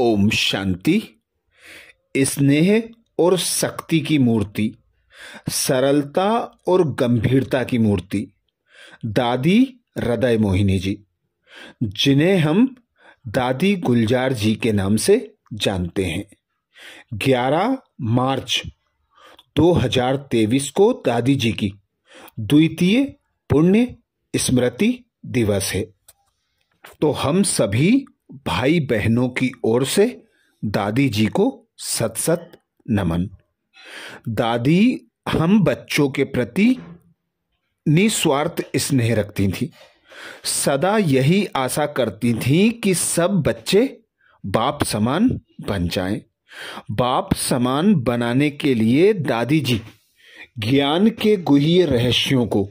ओम शांति स्नेह और शक्ति की मूर्ति सरलता और गंभीरता की मूर्ति दादी हृदय मोहिनी जी जिन्हें हम दादी गुलजार जी के नाम से जानते हैं 11 मार्च 2023 को दादी जी की द्वितीय पुण्य स्मृति दिवस है तो हम सभी भाई बहनों की ओर से दादी जी को सत सत नमन दादी हम बच्चों के प्रति निस्वार्थ स्नेह रखती थी सदा यही आशा करती थी कि सब बच्चे बाप समान बन जाएं। बाप समान बनाने के लिए दादी जी ज्ञान के गुह्य रहस्यों को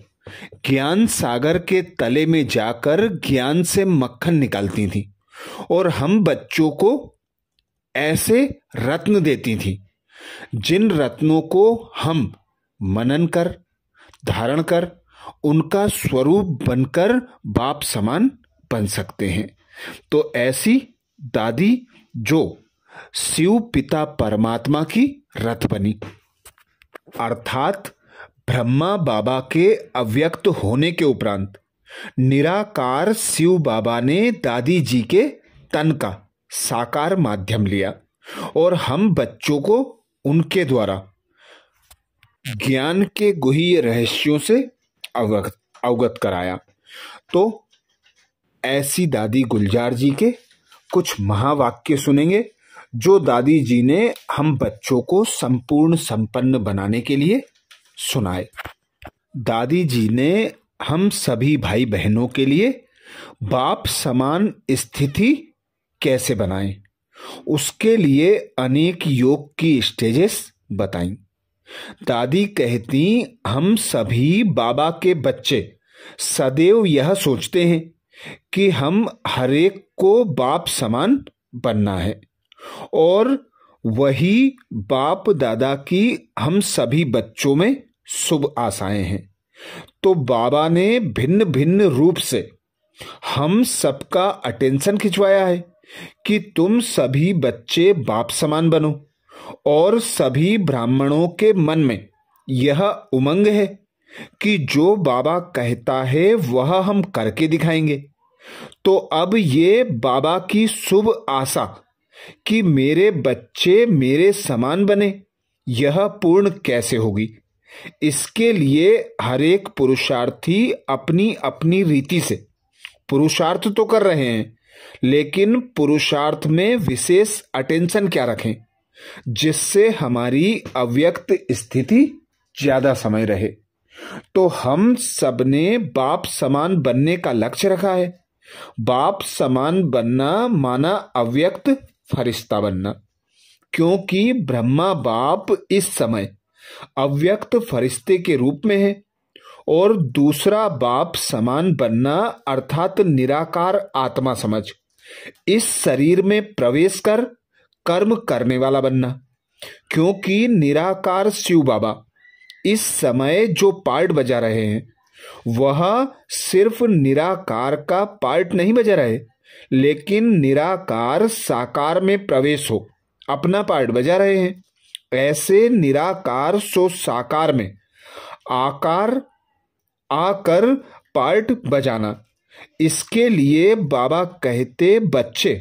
ज्ञान सागर के तले में जाकर ज्ञान से मक्खन निकालती थीं और हम बच्चों को ऐसे रत्न देती थी जिन रत्नों को हम मनन कर धारण कर उनका स्वरूप बनकर बाप समान बन सकते हैं तो ऐसी दादी जो शिव पिता परमात्मा की रथ बनी अर्थात ब्रह्मा बाबा के अव्यक्त होने के उपरांत निराकार शिव बाबा ने दादी जी के तन का साकार माध्यम लिया और हम बच्चों को उनके द्वारा ज्ञान के गुह्य रहस्यों से अवगत अवगत कराया तो ऐसी दादी गुलजार जी के कुछ महावाक्य सुनेंगे जो दादी जी ने हम बच्चों को संपूर्ण संपन्न बनाने के लिए सुनाए दादी जी ने हम सभी भाई बहनों के लिए बाप समान स्थिति कैसे बनाएं उसके लिए अनेक योग की स्टेजेस बताई दादी कहती हम सभी बाबा के बच्चे सदैव यह सोचते हैं कि हम हरेक को बाप समान बनना है और वही बाप दादा की हम सभी बच्चों में शुभ आशाएं हैं तो बाबा ने भिन्न भिन्न रूप से हम सबका अटेंशन खिंचवाया है कि तुम सभी बच्चे बाप समान बनो और सभी ब्राह्मणों के मन में यह उमंग है कि जो बाबा कहता है वह हम करके दिखाएंगे तो अब ये बाबा की शुभ आशा कि मेरे बच्चे मेरे समान बने यह पूर्ण कैसे होगी इसके लिए हरेक पुरुषार्थी अपनी अपनी रीति से पुरुषार्थ तो कर रहे हैं लेकिन पुरुषार्थ में विशेष अटेंशन क्या रखें जिससे हमारी अव्यक्त स्थिति ज्यादा समय रहे तो हम सबने बाप समान बनने का लक्ष्य रखा है बाप समान बनना माना अव्यक्त फरिश्ता बनना क्योंकि ब्रह्मा बाप इस समय अव्यक्त फरिश्ते के रूप में है और दूसरा बाप समान बनना अर्थात निराकार आत्मा समझ इस शरीर में प्रवेश कर कर्म करने वाला बनना क्योंकि निराकार शिव बाबा इस समय जो पार्ट बजा रहे हैं वह सिर्फ निराकार का पार्ट नहीं बजा रहे लेकिन निराकार साकार में प्रवेश हो अपना पार्ट बजा रहे हैं ऐसे निराकार सो साकार में आकार आकर पार्ट बजाना इसके लिए बाबा कहते बच्चे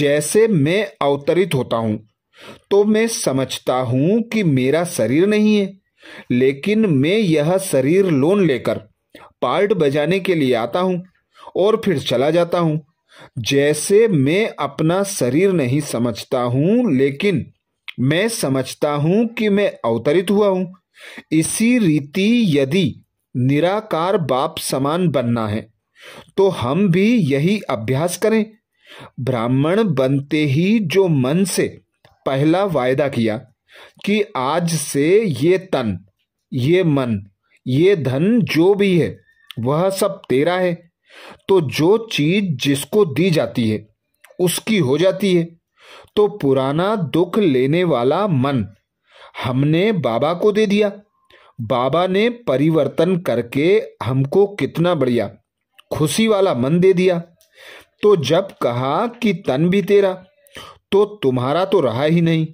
जैसे मैं अवतरित होता हूं तो मैं समझता हूं कि मेरा शरीर नहीं है लेकिन मैं यह शरीर लोन लेकर पार्ट बजाने के लिए आता हूं और फिर चला जाता हूं जैसे मैं अपना शरीर नहीं समझता हूं लेकिन मैं समझता हूं कि मैं अवतरित हुआ हूं इसी रीति यदि निराकार बाप समान बनना है तो हम भी यही अभ्यास करें ब्राह्मण बनते ही जो मन से पहला वायदा किया कि आज से ये तन ये मन ये धन जो भी है वह सब तेरा है तो जो चीज जिसको दी जाती है उसकी हो जाती है तो पुराना दुख लेने वाला मन हमने बाबा को दे दिया बाबा ने परिवर्तन करके हमको कितना बढ़िया खुशी वाला मन दे दिया तो जब कहा कि तन भी तेरा तो तुम्हारा तो रहा ही नहीं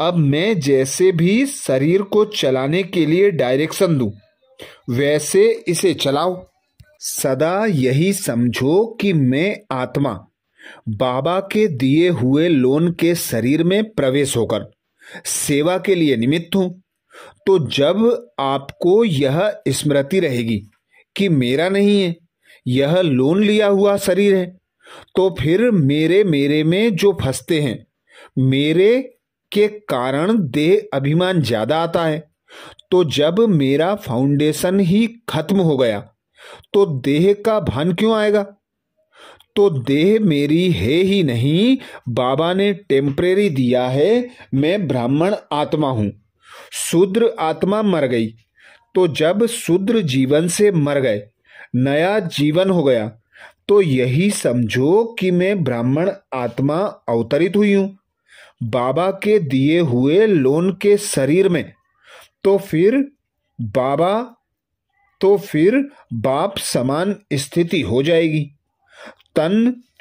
अब मैं जैसे भी शरीर को चलाने के लिए डायरेक्शन दू वैसे इसे चलाओ सदा यही समझो कि मैं आत्मा बाबा के दिए हुए लोन के शरीर में प्रवेश होकर सेवा के लिए निमित्त हूं तो जब आपको यह स्मृति रहेगी कि मेरा नहीं है यह लोन लिया हुआ शरीर है तो फिर मेरे मेरे में जो फंसते हैं मेरे के कारण देह अभिमान ज्यादा आता है तो जब मेरा फाउंडेशन ही खत्म हो गया तो देह का भान क्यों आएगा तो देह मेरी है ही नहीं बाबा ने टेम्परेरी दिया है मैं ब्राह्मण आत्मा हूँ शूद्र आत्मा मर गई तो जब शूद्र जीवन से मर गए नया जीवन हो गया तो यही समझो कि मैं ब्राह्मण आत्मा अवतरित हुई हूँ बाबा के दिए हुए लोन के शरीर में तो फिर बाबा तो फिर बाप समान स्थिति हो जाएगी तन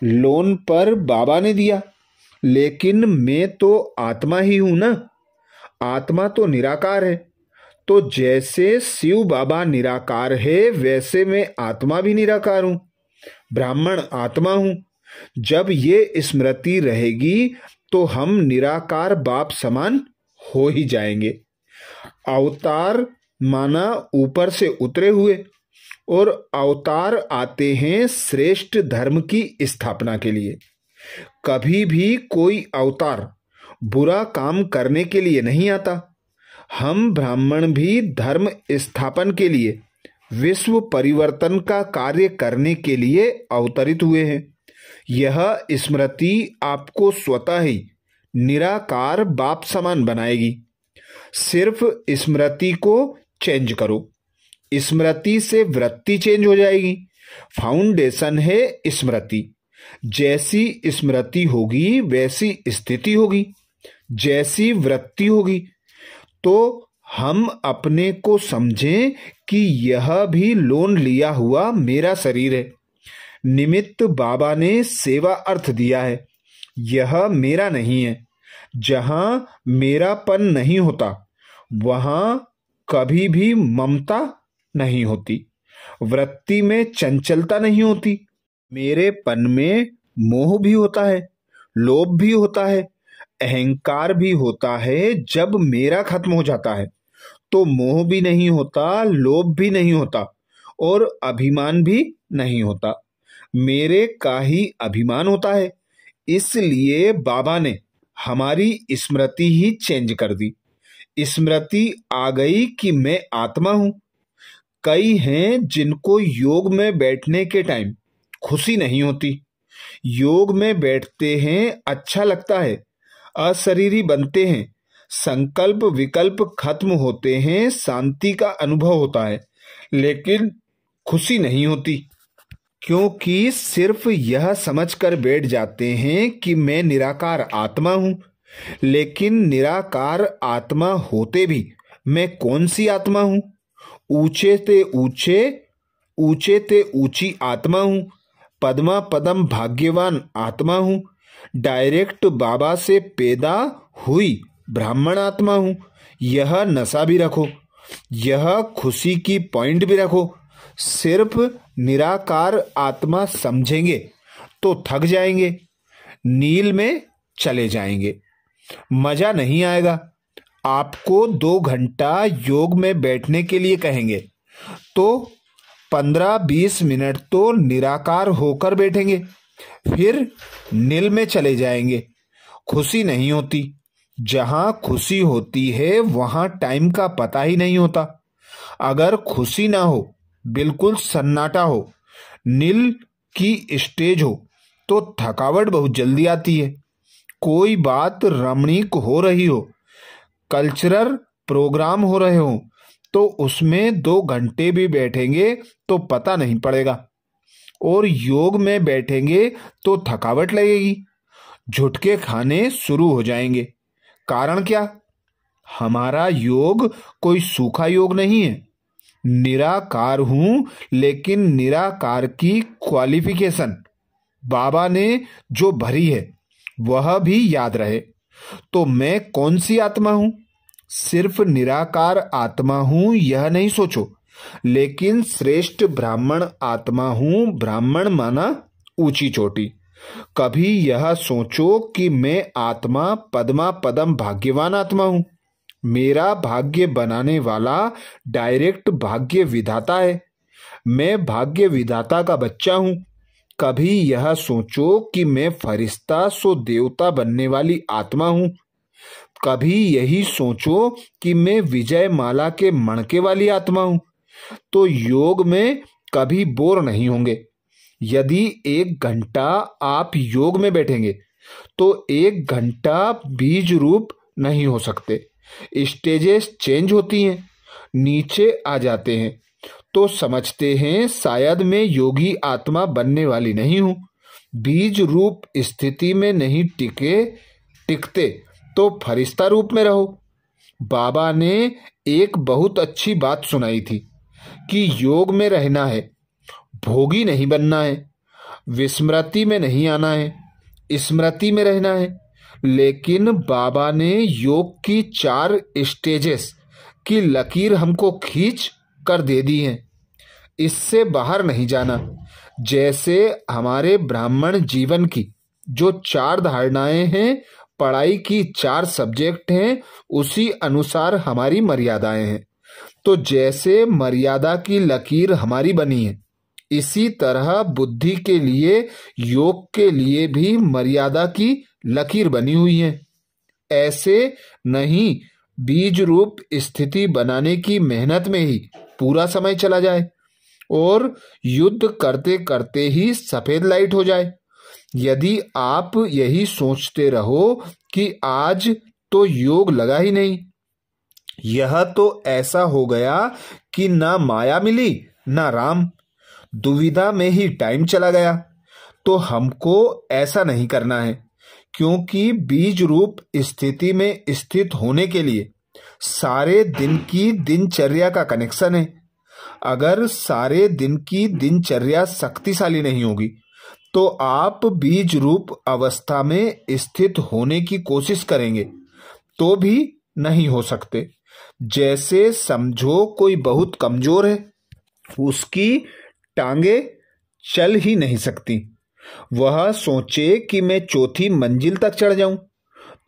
लोन पर बाबा ने दिया लेकिन मैं तो आत्मा ही हूं ना आत्मा तो निराकार है तो जैसे शिव बाबा निराकार है वैसे मैं आत्मा भी निराकार हूं ब्राह्मण आत्मा हूं जब ये स्मृति रहेगी तो हम निराकार बाप समान हो ही जाएंगे अवतार माना ऊपर से उतरे हुए और अवतार आते हैं श्रेष्ठ धर्म की स्थापना के लिए कभी भी कोई अवतार बुरा काम करने के लिए नहीं आता हम ब्राह्मण भी धर्म स्थापन के लिए विश्व परिवर्तन का कार्य करने के लिए अवतरित हुए हैं यह स्मृति आपको स्वतः ही निराकार बाप समान बनाएगी सिर्फ स्मृति को चेंज करो स्मृति से वृत्ति चेंज हो जाएगी फाउंडेशन है स्मृति जैसी स्मृति होगी वैसी स्थिति होगी जैसी वृत्ति होगी तो हम अपने को समझें कि यह भी लोन लिया हुआ मेरा शरीर है निमित्त बाबा ने सेवा अर्थ दिया है यह मेरा नहीं है जहां मेरापन नहीं होता वहां कभी भी ममता नहीं होती वृत्ति में चंचलता नहीं होती मेरे पन में मोह भी होता है लोभ भी होता है अहंकार भी होता है जब मेरा खत्म हो जाता है तो मोह भी नहीं होता लोभ भी नहीं होता और अभिमान भी नहीं होता मेरे का ही अभिमान होता है इसलिए बाबा ने हमारी स्मृति ही चेंज कर दी स्मृति आ गई कि मैं आत्मा हूं कई हैं जिनको योग में बैठने के टाइम खुशी नहीं होती योग में बैठते हैं अच्छा लगता है अशरीरी बनते हैं संकल्प विकल्प खत्म होते हैं शांति का अनुभव होता है लेकिन खुशी नहीं होती क्योंकि सिर्फ यह समझकर बैठ जाते हैं कि मैं निराकार आत्मा हूं लेकिन निराकार आत्मा होते भी मैं कौन सी आत्मा हूँ ऊंचे ते ऊंचे ऊंचे ते ऊंची आत्मा हूं पद्मा पदम भाग्यवान आत्मा हूं डायरेक्ट बाबा से पैदा हुई ब्राह्मण आत्मा हूं यह नशा भी रखो यह खुशी की पॉइंट भी रखो सिर्फ निराकार आत्मा समझेंगे तो थक जाएंगे नील में चले जाएंगे मज़ा नहीं आएगा आपको दो घंटा योग में बैठने के लिए कहेंगे तो पंद्रह बीस मिनट तो निराकार होकर बैठेंगे फिर नील में चले जाएंगे खुशी नहीं होती जहां खुशी होती है वहां टाइम का पता ही नहीं होता अगर खुशी ना हो बिल्कुल सन्नाटा हो नील की स्टेज हो तो थकावट बहुत जल्दी आती है कोई बात रमणीक हो रही हो कल्चरल प्रोग्राम हो रहे हो तो उसमें दो घंटे भी बैठेंगे तो पता नहीं पड़ेगा और योग में बैठेंगे तो थकावट लगेगी झुटके खाने शुरू हो जाएंगे कारण क्या हमारा योग कोई सूखा योग नहीं है निराकार हूं लेकिन निराकार की क्वालिफिकेशन बाबा ने जो भरी है वह भी याद रहे तो मैं कौन सी आत्मा हूं सिर्फ निराकार आत्मा हूं यह नहीं सोचो लेकिन श्रेष्ठ ब्राह्मण आत्मा हूं ब्राह्मण माना ऊंची चोटी कभी यह सोचो कि मैं आत्मा पद्मा पदम भाग्यवान आत्मा हूं मेरा भाग्य बनाने वाला डायरेक्ट भाग्य विधाता है मैं भाग्य विधाता का बच्चा हूं कभी यह सोचो कि मैं फरिश्ता सो देवता बनने वाली आत्मा हूं कभी यही सोचो कि मैं विजय माला के मणके वाली आत्मा हूं तो योग में कभी बोर नहीं होंगे यदि एक घंटा आप योग में बैठेंगे तो एक घंटा बीज रूप नहीं हो सकते स्टेजेस चेंज होती हैं नीचे आ जाते हैं तो समझते हैं शायद मैं योगी आत्मा बनने वाली नहीं हूं बीज रूप स्थिति में नहीं टिके टिकते तो फरिश्ता रूप में रहो बाबा ने एक बहुत अच्छी बात सुनाई थी कि योग में रहना है भोगी नहीं बनना है विस्मृति में नहीं आना है स्मृति में रहना है लेकिन बाबा ने योग की चार स्टेजेस की लकीर हमको खींच कर दे दी है इससे बाहर नहीं जाना जैसे हमारे ब्राह्मण जीवन की जो चार धारणाएं हैं पढ़ाई की चार सब्जेक्ट हैं उसी अनुसार हमारी मर्यादाएं हैं तो जैसे मर्यादा की लकीर हमारी बनी है इसी तरह बुद्धि के लिए योग के लिए भी मर्यादा की लकीर बनी हुई है ऐसे नहीं बीज रूप स्थिति बनाने की मेहनत में ही पूरा समय चला जाए और युद्ध करते करते ही सफेद लाइट हो जाए यदि आप यही सोचते रहो कि आज तो योग लगा ही नहीं यह तो ऐसा हो गया कि ना माया मिली ना राम दुविधा में ही टाइम चला गया तो हमको ऐसा नहीं करना है क्योंकि बीज रूप स्थिति में स्थित होने के लिए सारे दिन की दिनचर्या का कनेक्शन है अगर सारे दिन की दिनचर्या शक्तिशाली नहीं होगी तो आप बीज रूप अवस्था में स्थित होने की कोशिश करेंगे तो भी नहीं हो सकते जैसे समझो कोई बहुत कमजोर है उसकी टांगे चल ही नहीं सकती वह सोचे कि मैं चौथी मंजिल तक चढ़ जाऊं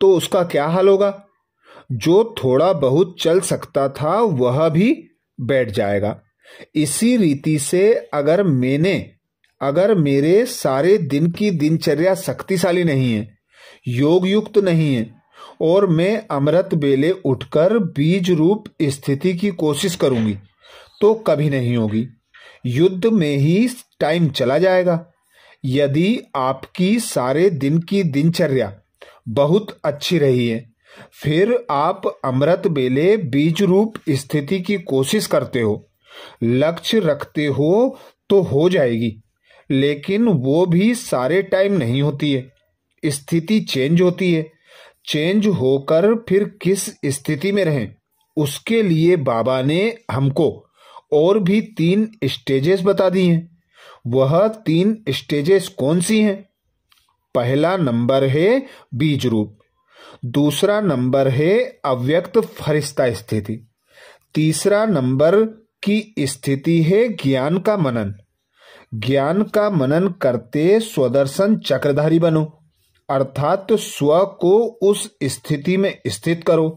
तो उसका क्या हाल होगा जो थोड़ा बहुत चल सकता था वह भी बैठ जाएगा इसी रीति से अगर मैंने अगर मेरे सारे दिन की दिनचर्या शक्तिशाली नहीं है योग युक्त तो नहीं है और मैं अमृत बेले उठकर बीज रूप स्थिति की कोशिश करूंगी तो कभी नहीं होगी युद्ध में ही टाइम चला जाएगा यदि आपकी सारे दिन की दिनचर्या बहुत अच्छी रही है फिर आप अमृत बेले बीज रूप स्थिति की कोशिश करते हो लक्ष्य रखते हो तो हो जाएगी लेकिन वो भी सारे टाइम नहीं होती है स्थिति चेंज होती है चेंज होकर फिर किस स्थिति में रहें उसके लिए बाबा ने हमको और भी तीन स्टेजेस बता दी हैं वह तीन स्टेजेस कौन सी हैं पहला नंबर है बीज रूप दूसरा नंबर है अव्यक्त फरिश्ता स्थिति तीसरा नंबर की स्थिति है ज्ञान का मनन ज्ञान का मनन करते स्वदर्शन चक्रधारी बनो अर्थात स्व को उस स्थिति में स्थित करो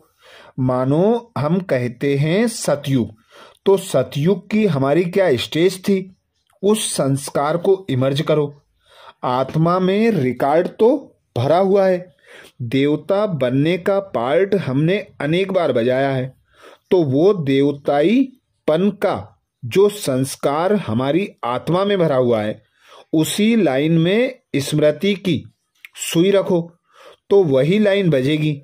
मानो हम कहते हैं सतयुग तो सतयुग की हमारी क्या स्टेज थी उस संस्कार को इमर्ज करो आत्मा में रिकॉर्ड तो भरा हुआ है देवता बनने का पार्ट हमने अनेक बार बजाया है तो वो देवताई पन का जो संस्कार हमारी आत्मा में भरा हुआ है उसी लाइन में स्मृति की सुई रखो तो वही लाइन बजेगी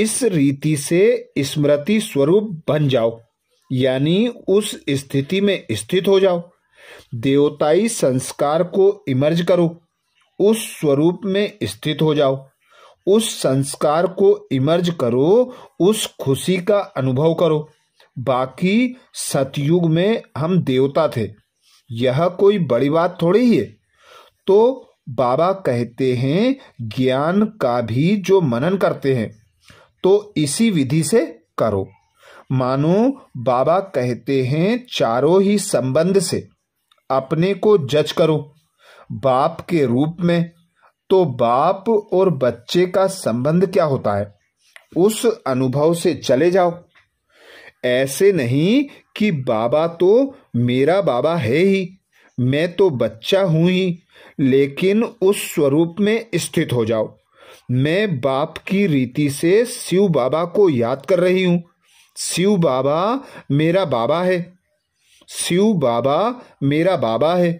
इस रीति से स्मृति स्वरूप बन जाओ यानी उस स्थिति में स्थित हो जाओ देवताई संस्कार को इमर्ज करो उस स्वरूप में स्थित हो जाओ उस संस्कार को इमर्ज करो उस खुशी का अनुभव करो बाकी सतयुग में हम देवता थे यह कोई बड़ी बात थोड़ी है तो बाबा कहते हैं ज्ञान का भी जो मनन करते हैं तो इसी विधि से करो मानो बाबा कहते हैं चारों ही संबंध से अपने को जज करो बाप के रूप में तो बाप और बच्चे का संबंध क्या होता है उस अनुभव से चले जाओ ऐसे नहीं कि बाबा तो मेरा बाबा है ही मैं तो बच्चा हूं ही लेकिन उस स्वरूप में स्थित हो जाओ मैं बाप की रीति से शिव बाबा को याद कर रही हूं शिव बाबा मेरा बाबा है शिव बाबा मेरा बाबा है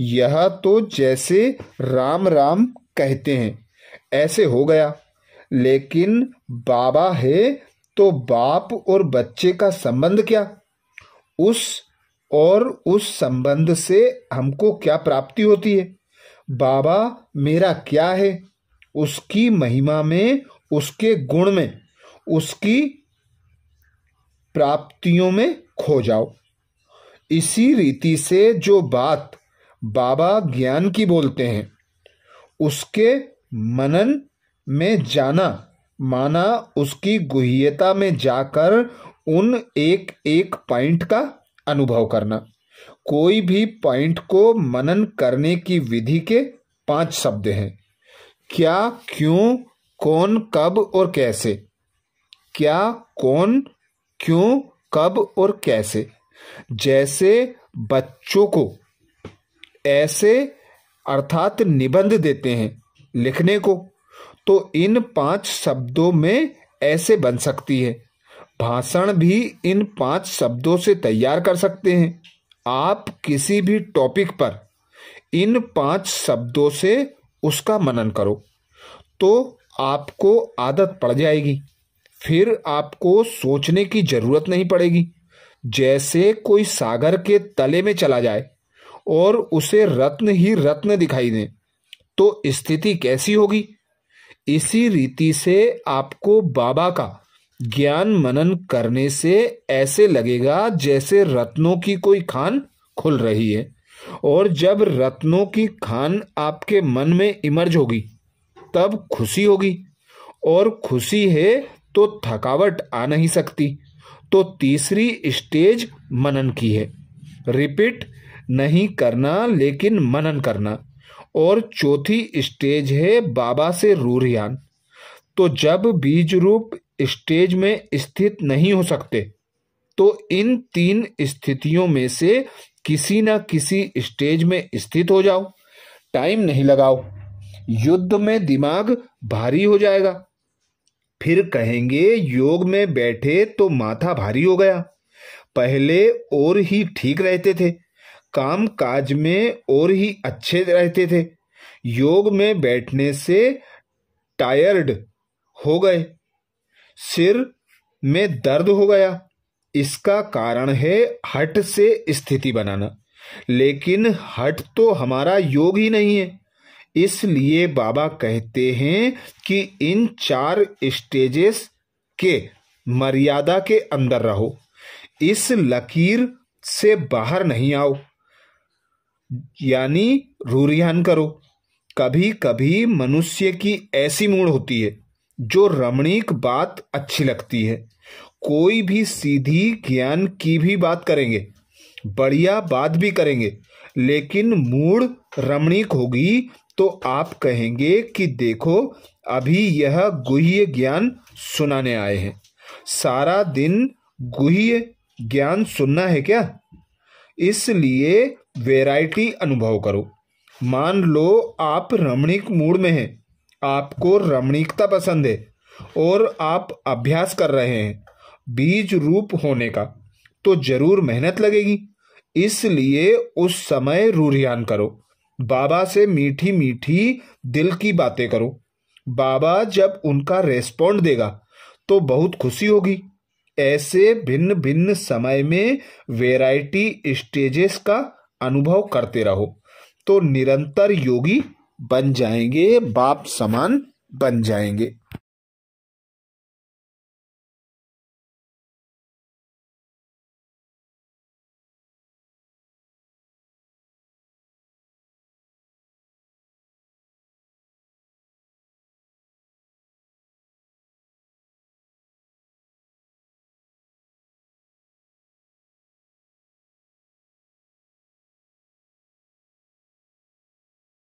यह तो जैसे राम राम कहते हैं ऐसे हो गया लेकिन बाबा है तो बाप और बच्चे का संबंध क्या उस और उस संबंध से हमको क्या प्राप्ति होती है बाबा मेरा क्या है उसकी महिमा में उसके गुण में उसकी प्राप्तियों में खो जाओ इसी रीति से जो बात बाबा ज्ञान की बोलते हैं उसके मनन में जाना माना उसकी गुह्यता में जाकर उन एक एक पॉइंट का अनुभव करना कोई भी पॉइंट को मनन करने की विधि के पांच शब्द हैं क्या क्यों कौन कब और कैसे क्या कौन क्यों कब और कैसे जैसे बच्चों को ऐसे अर्थात निबंध देते हैं लिखने को तो इन पांच शब्दों में ऐसे बन सकती है भाषण भी इन पांच शब्दों से तैयार कर सकते हैं आप किसी भी टॉपिक पर इन पांच शब्दों से उसका मनन करो तो आपको आदत पड़ जाएगी फिर आपको सोचने की जरूरत नहीं पड़ेगी जैसे कोई सागर के तले में चला जाए और उसे रत्न ही रत्न दिखाई दे तो स्थिति कैसी होगी इसी रीति से आपको बाबा का ज्ञान मनन करने से ऐसे लगेगा जैसे रत्नों की कोई खान खुल रही है और जब रत्नों की खान आपके मन में इमर्ज होगी तब खुशी होगी और खुशी है तो थकावट आ नहीं सकती तो तीसरी स्टेज मनन की है रिपीट नहीं करना लेकिन मनन करना और चौथी स्टेज है बाबा से रूरियान तो जब बीज रूप स्टेज में स्थित नहीं हो सकते तो इन तीन स्थितियों में से किसी ना किसी स्टेज में स्थित हो जाओ टाइम नहीं लगाओ युद्ध में दिमाग भारी हो जाएगा फिर कहेंगे योग में बैठे तो माथा भारी हो गया पहले और ही ठीक रहते थे काम काज में और ही अच्छे रहते थे योग में बैठने से टायर्ड हो गए सिर में दर्द हो गया इसका कारण है हट से स्थिति बनाना लेकिन हट तो हमारा योग ही नहीं है इसलिए बाबा कहते हैं कि इन चार स्टेजेस के मर्यादा के अंदर रहो इस लकीर से बाहर नहीं आओ यानी रूरिहान करो कभी कभी मनुष्य की ऐसी मूड होती है जो रमणीक बात अच्छी लगती है कोई भी सीधी ज्ञान की भी बात करेंगे बढ़िया बात भी करेंगे लेकिन मूड रमणीक होगी तो आप कहेंगे कि देखो अभी यह गुह्य ज्ञान सुनाने आए हैं सारा दिन गुह्य ज्ञान सुनना है क्या इसलिए वैरायटी अनुभव करो मान लो आप रमणीक मूड में हैं आपको रमणीकता पसंद है और आप अभ्यास कर रहे हैं बीज रूप होने का तो जरूर मेहनत लगेगी इसलिए उस समय रूरियान करो बाबा से मीठी मीठी दिल की बातें करो बाबा जब उनका रेस्पॉन्ड देगा तो बहुत खुशी होगी ऐसे भिन्न भिन्न समय में वैरायटी स्टेजेस का अनुभव करते रहो तो निरंतर योगी बन जाएंगे बाप समान बन जाएंगे